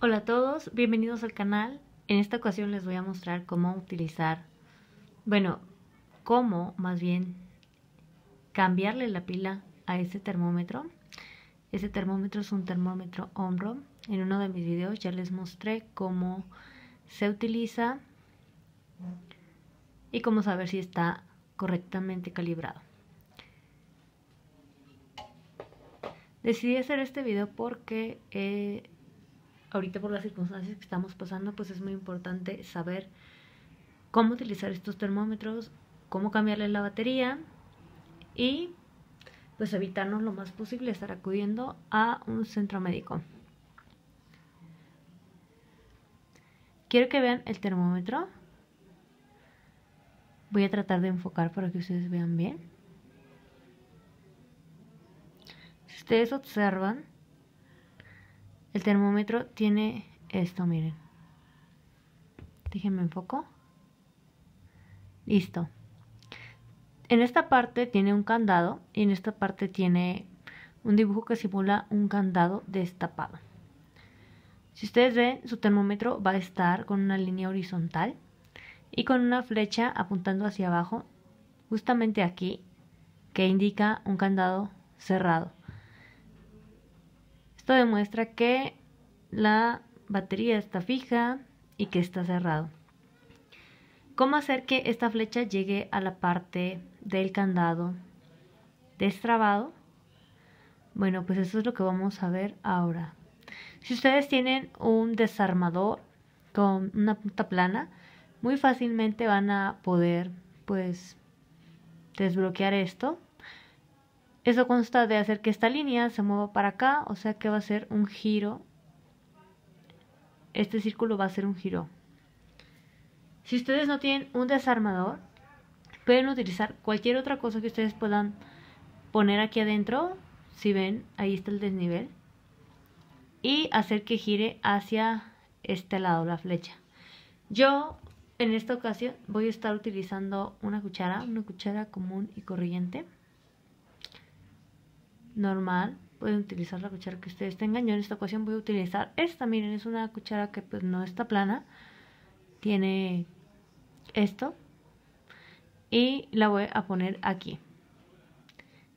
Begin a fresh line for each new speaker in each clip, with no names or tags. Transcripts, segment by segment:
Hola a todos, bienvenidos al canal. En esta ocasión les voy a mostrar cómo utilizar, bueno, cómo más bien cambiarle la pila a este termómetro. Ese termómetro es un termómetro hombro. En uno de mis videos ya les mostré cómo se utiliza y cómo saber si está correctamente calibrado. Decidí hacer este video porque... he eh, ahorita por las circunstancias que estamos pasando, pues es muy importante saber cómo utilizar estos termómetros, cómo cambiarle la batería y pues evitarnos lo más posible estar acudiendo a un centro médico. Quiero que vean el termómetro. Voy a tratar de enfocar para que ustedes vean bien. Si ustedes observan, el termómetro tiene esto, miren. Déjenme enfoco. Listo. En esta parte tiene un candado y en esta parte tiene un dibujo que simula un candado destapado. Si ustedes ven, su termómetro va a estar con una línea horizontal y con una flecha apuntando hacia abajo, justamente aquí, que indica un candado cerrado. Esto demuestra que la batería está fija y que está cerrado. ¿Cómo hacer que esta flecha llegue a la parte del candado destrabado? Bueno, pues eso es lo que vamos a ver ahora. Si ustedes tienen un desarmador con una punta plana, muy fácilmente van a poder pues desbloquear esto eso consta de hacer que esta línea se mueva para acá, o sea que va a ser un giro. Este círculo va a ser un giro. Si ustedes no tienen un desarmador, pueden utilizar cualquier otra cosa que ustedes puedan poner aquí adentro. Si ven, ahí está el desnivel. Y hacer que gire hacia este lado la flecha. Yo en esta ocasión voy a estar utilizando una cuchara, una cuchara común y corriente normal pueden utilizar la cuchara que ustedes tengan yo en esta ocasión voy a utilizar esta miren es una cuchara que pues no está plana tiene esto y la voy a poner aquí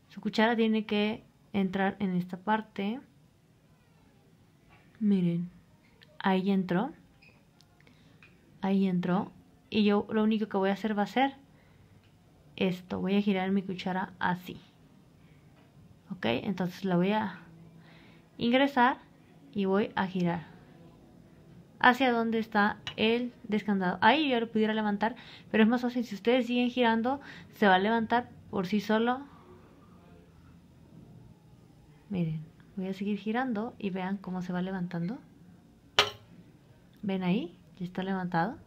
su cuchara tiene que entrar en esta parte miren ahí entró ahí entró y yo lo único que voy a hacer va a ser esto voy a girar mi cuchara así ok entonces la voy a ingresar y voy a girar hacia donde está el descandado ahí yo lo pudiera levantar pero es más fácil si ustedes siguen girando se va a levantar por sí solo miren voy a seguir girando y vean cómo se va levantando ven ahí ya está levantado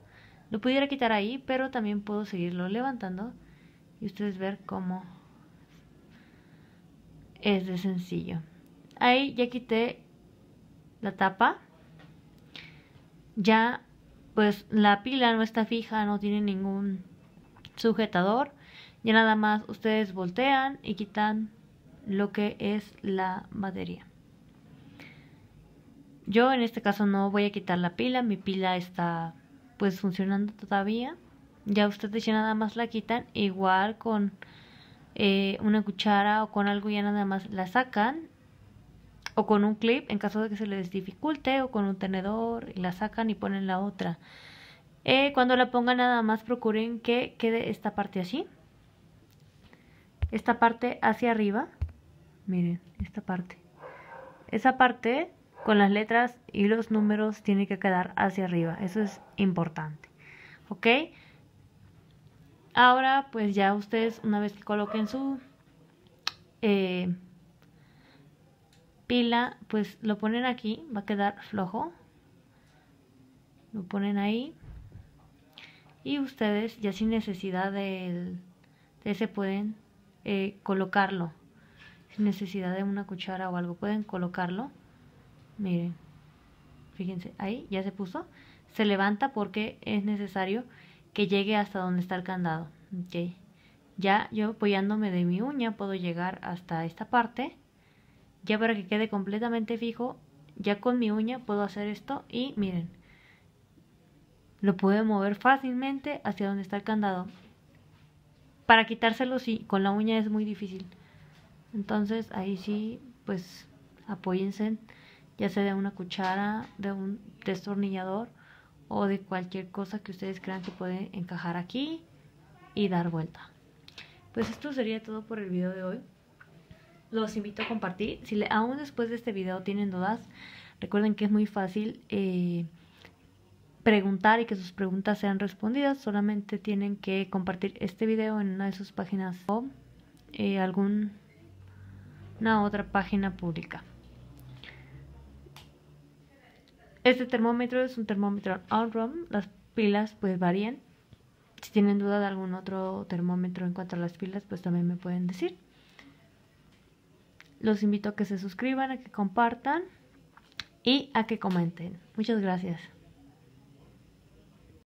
lo pudiera quitar ahí pero también puedo seguirlo levantando y ustedes ver cómo es de sencillo. Ahí ya quité la tapa. Ya pues la pila no está fija, no tiene ningún sujetador. Ya nada más ustedes voltean y quitan lo que es la batería. Yo en este caso no voy a quitar la pila, mi pila está pues funcionando todavía. Ya ustedes ya nada más la quitan igual con eh, una cuchara o con algo ya nada más la sacan o con un clip en caso de que se les dificulte o con un tenedor y la sacan y ponen la otra. Eh, cuando la pongan nada más procuren que quede esta parte así. Esta parte hacia arriba. Miren, esta parte. Esa parte con las letras y los números tiene que quedar hacia arriba. Eso es importante. ¿Ok? Ahora, pues ya ustedes, una vez que coloquen su eh, pila, pues lo ponen aquí, va a quedar flojo. Lo ponen ahí. Y ustedes, ya sin necesidad de ese, pueden eh, colocarlo. Sin necesidad de una cuchara o algo, pueden colocarlo. Miren, fíjense, ahí ya se puso. Se levanta porque es necesario que llegue hasta donde está el candado. ¿okay? Ya yo apoyándome de mi uña puedo llegar hasta esta parte. Ya para que quede completamente fijo, ya con mi uña puedo hacer esto y miren, lo puedo mover fácilmente hacia donde está el candado. Para quitárselo sí, con la uña es muy difícil. Entonces ahí sí, pues apóyense, ya sea de una cuchara, de un destornillador o de cualquier cosa que ustedes crean que puede encajar aquí y dar vuelta. Pues esto sería todo por el video de hoy. Los invito a compartir. Si aún después de este video tienen dudas, recuerden que es muy fácil eh, preguntar y que sus preguntas sean respondidas. Solamente tienen que compartir este video en una de sus páginas o eh, alguna otra página pública. Este termómetro es un termómetro on-rom, las pilas pues varían. Si tienen duda de algún otro termómetro en cuanto a las pilas, pues también me pueden decir. Los invito a que se suscriban, a que compartan y a que comenten. Muchas gracias.